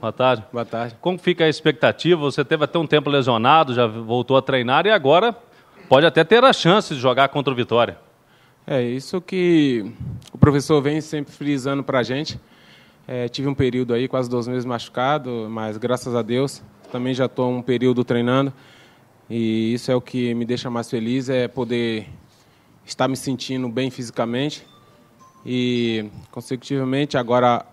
Boa tarde. Boa tarde. Como fica a expectativa? Você teve até um tempo lesionado, já voltou a treinar e agora pode até ter a chance de jogar contra o Vitória. É isso que o professor vem sempre frisando para a gente. É, tive um período aí, quase dois meses machucado, mas graças a Deus também já estou um período treinando. E isso é o que me deixa mais feliz, é poder estar me sentindo bem fisicamente. E, consecutivamente, agora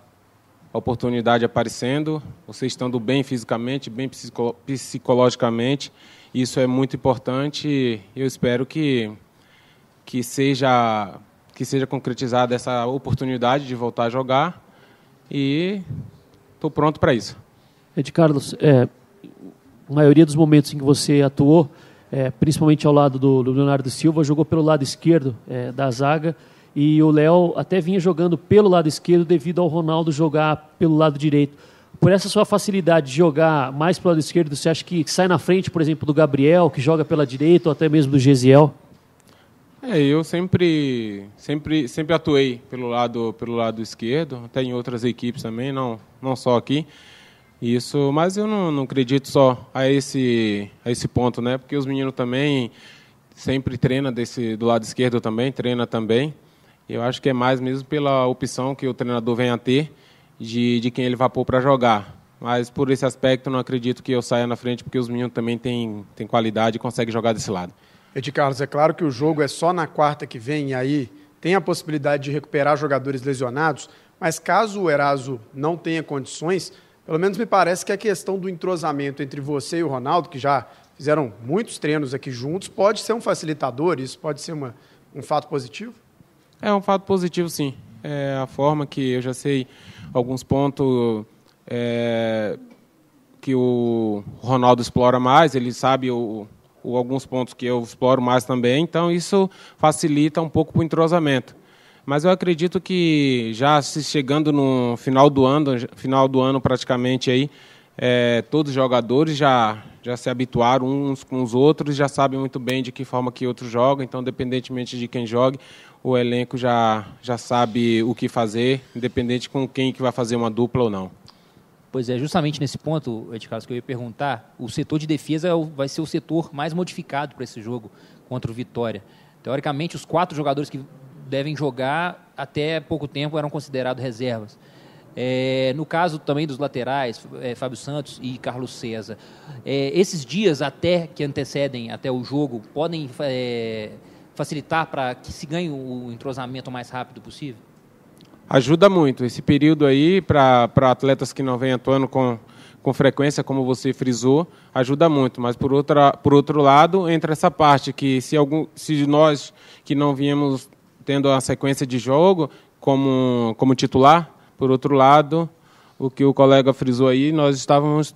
a oportunidade aparecendo, você estando bem fisicamente, bem psicologicamente, isso é muito importante e eu espero que, que, seja, que seja concretizada essa oportunidade de voltar a jogar e estou pronto para isso. É, Ed Carlos, é, a maioria dos momentos em que você atuou, é, principalmente ao lado do Leonardo Silva, jogou pelo lado esquerdo é, da zaga e o Léo até vinha jogando pelo lado esquerdo devido ao Ronaldo jogar pelo lado direito. Por essa sua facilidade de jogar mais pelo lado esquerdo, você acha que sai na frente, por exemplo, do Gabriel, que joga pela direita, ou até mesmo do Gesiel? É, eu sempre, sempre, sempre atuei pelo lado, pelo lado esquerdo, até em outras equipes também, não, não só aqui. Isso, mas eu não, não acredito só a esse, a esse ponto, né? Porque os meninos também sempre treinam desse, do lado esquerdo também, treina também. Eu acho que é mais mesmo pela opção que o treinador venha a ter de, de quem ele vai pôr para jogar. Mas por esse aspecto, não acredito que eu saia na frente, porque os meninos também têm, têm qualidade e conseguem jogar desse lado. Ed Carlos, é claro que o jogo é só na quarta que vem, e aí tem a possibilidade de recuperar jogadores lesionados, mas caso o Eraso não tenha condições, pelo menos me parece que a questão do entrosamento entre você e o Ronaldo, que já fizeram muitos treinos aqui juntos, pode ser um facilitador, isso pode ser uma, um fato positivo? É um fato positivo, sim. É a forma que eu já sei alguns pontos é, que o Ronaldo explora mais, ele sabe o, o, alguns pontos que eu exploro mais também, então isso facilita um pouco o entrosamento. Mas eu acredito que já se chegando no final do ano, final do ano praticamente aí, é, todos os jogadores já, já se habituaram uns com os outros, já sabem muito bem de que forma que outro joga, então, independentemente de quem jogue, o elenco já, já sabe o que fazer, independente com quem que vai fazer uma dupla ou não. Pois é, justamente nesse ponto, Ed Carlos, que eu ia perguntar, o setor de defesa é vai ser o setor mais modificado para esse jogo contra o Vitória. Teoricamente, os quatro jogadores que devem jogar até pouco tempo eram considerados reservas. É, no caso também dos laterais, é, Fábio Santos e Carlos César, é, esses dias até que antecedem até o jogo podem é, facilitar para que se ganhe o entrosamento o mais rápido possível? Ajuda muito. Esse período aí, para atletas que não vêm atuando com, com frequência, como você frisou, ajuda muito. Mas por, outra, por outro lado, entra essa parte que se, algum, se nós que não viemos tendo a sequência de jogo como, como titular, por outro lado, o que o colega frisou aí, nós estávamos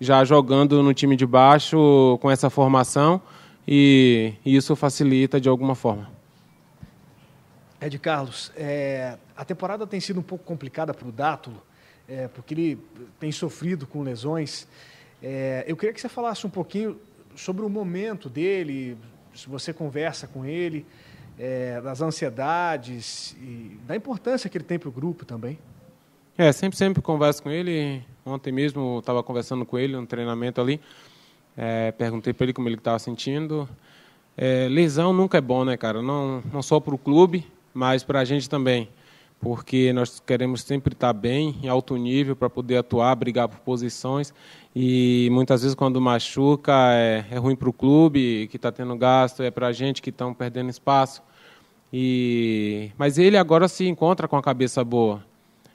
já jogando no time de baixo com essa formação e isso facilita de alguma forma. Ed Carlos, é, a temporada tem sido um pouco complicada para o Dátulo, é, porque ele tem sofrido com lesões. É, eu queria que você falasse um pouquinho sobre o momento dele, se você conversa com ele, é, das ansiedades e da importância que ele tem para o grupo também. É, sempre, sempre converso com ele. Ontem mesmo estava conversando com ele no um treinamento ali. É, perguntei para ele como ele estava sentindo. É, lesão nunca é bom, né, cara? Não, não só para o clube, mas para a gente também. Porque nós queremos sempre estar tá bem, em alto nível, para poder atuar, brigar por posições. E muitas vezes, quando machuca, é, é ruim para o clube, que está tendo gasto, é para a gente que estão perdendo espaço. E... Mas ele agora se encontra com a cabeça boa.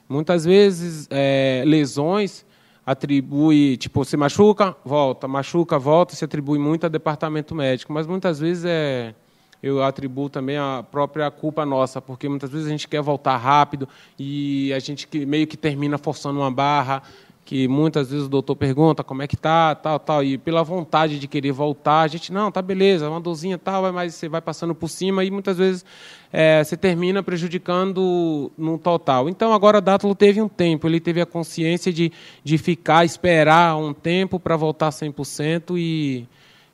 Muitas vezes, é, lesões atribui, tipo, se machuca, volta, machuca, volta, se atribui muito a departamento médico, mas muitas vezes é eu atribuo também a própria culpa nossa, porque muitas vezes a gente quer voltar rápido e a gente meio que termina forçando uma barra, que muitas vezes o doutor pergunta como é que tá, tal, tal, e pela vontade de querer voltar, a gente, não, tá beleza, uma dorzinha tal, mas você vai passando por cima e muitas vezes é, você termina prejudicando no total. Então agora Dátulo teve um tempo, ele teve a consciência de, de ficar, esperar um tempo para voltar 100% e,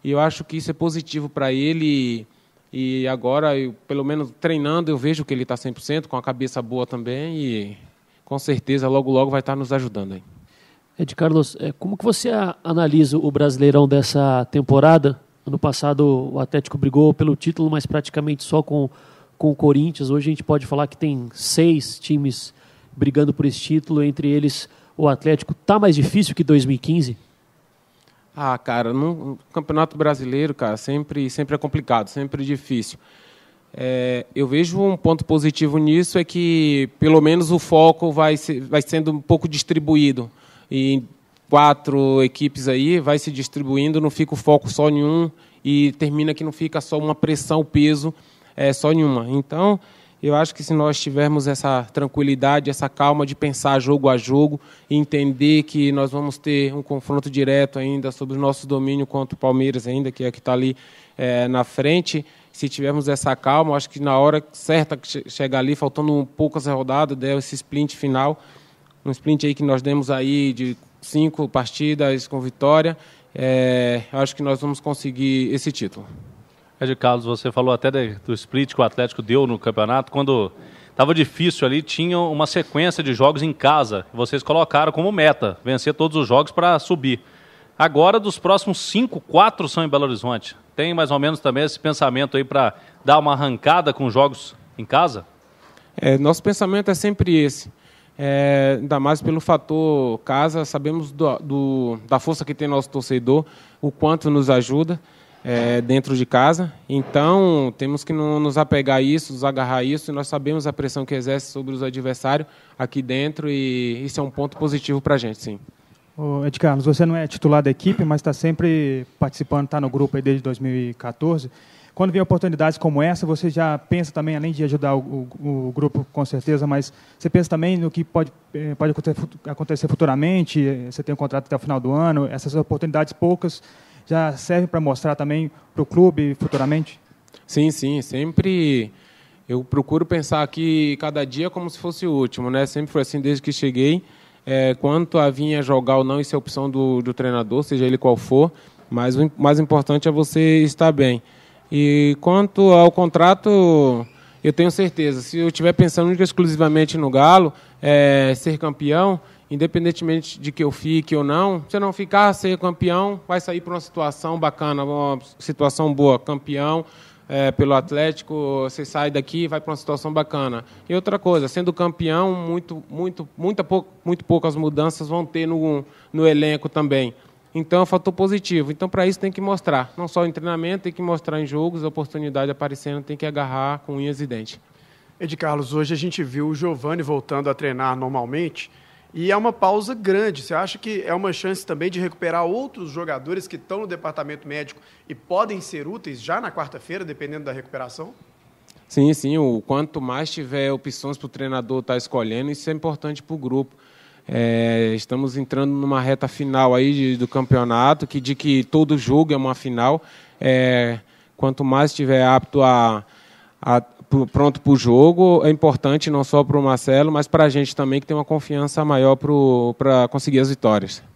e eu acho que isso é positivo para ele e, e agora, eu, pelo menos treinando, eu vejo que ele está 100%, com a cabeça boa também e com certeza logo logo vai estar tá nos ajudando aí. Ed Carlos, eh, como que você analisa o Brasileirão dessa temporada? Ano passado o Atlético brigou pelo título, mas praticamente só com, com o Corinthians. Hoje a gente pode falar que tem seis times brigando por esse título, entre eles o Atlético. Tá mais difícil que 2015? Ah, cara, no Campeonato Brasileiro, cara, sempre, sempre é complicado, sempre é difícil. É, eu vejo um ponto positivo nisso é que pelo menos o foco vai, ser, vai sendo um pouco distribuído e quatro equipes aí, vai se distribuindo, não fica o foco só em um e termina que não fica só uma pressão, peso, é, só nenhuma. Então, eu acho que se nós tivermos essa tranquilidade, essa calma de pensar jogo a jogo, entender que nós vamos ter um confronto direto ainda sobre o nosso domínio contra o Palmeiras ainda, que é que está ali é, na frente. Se tivermos essa calma, acho que na hora certa que chegar ali, faltando poucas rodadas, der esse sprint final, um sprint aí que nós demos aí de cinco partidas com vitória. É, acho que nós vamos conseguir esse título. É Ed Carlos, você falou até do split que o Atlético deu no campeonato. Quando estava difícil ali, tinha uma sequência de jogos em casa. Vocês colocaram como meta vencer todos os jogos para subir. Agora, dos próximos cinco, quatro são em Belo Horizonte. Tem mais ou menos também esse pensamento aí para dar uma arrancada com jogos em casa? É, nosso pensamento é sempre esse é, ainda mais pelo fator casa, sabemos do, do, da força que tem nosso torcedor, o quanto nos ajuda é, dentro de casa. Então, temos que nos apegar a isso, nos agarrar a isso, e nós sabemos a pressão que exerce sobre os adversários aqui dentro, e isso é um ponto positivo para a gente, sim. Ed Carlos, você não é titular da equipe, mas está sempre participando, está no grupo desde 2014. Quando vem oportunidades como essa, você já pensa também, além de ajudar o, o, o grupo, com certeza, mas você pensa também no que pode, eh, pode acontecer futuramente, eh, você tem um contrato até o final do ano, essas oportunidades poucas já servem para mostrar também para o clube futuramente? Sim, sim, sempre eu procuro pensar aqui cada dia como se fosse o último, né? Sempre foi assim desde que cheguei. É, quanto a vinha jogar ou não, isso é opção do, do treinador, seja ele qual for, mas o mais importante é você estar bem. E quanto ao contrato, eu tenho certeza, se eu estiver pensando exclusivamente no Galo, é, ser campeão, independentemente de que eu fique ou não, se eu não ficar, ser campeão, vai sair para uma situação bacana, uma situação boa, campeão. É, pelo Atlético, você sai daqui e vai para uma situação bacana. E outra coisa, sendo campeão, muito, muito, muito pou, muito poucas mudanças vão ter no, no elenco também. Então, é um fator positivo. Então, para isso, tem que mostrar. Não só em treinamento, tem que mostrar em jogos, a oportunidade aparecendo, tem que agarrar com unhas e dentes. Ed Carlos, hoje a gente viu o Giovani voltando a treinar normalmente e é uma pausa grande. Você acha que é uma chance também de recuperar outros jogadores que estão no departamento médico e podem ser úteis já na quarta-feira, dependendo da recuperação? Sim, sim. O quanto mais tiver opções para o treinador estar tá escolhendo, isso é importante para o grupo. É, estamos entrando numa reta final aí de, do campeonato, que de que todo jogo é uma final. É, quanto mais estiver apto a, a pronto para o jogo, é importante não só para o Marcelo, mas para a gente também, que tem uma confiança maior para conseguir as vitórias.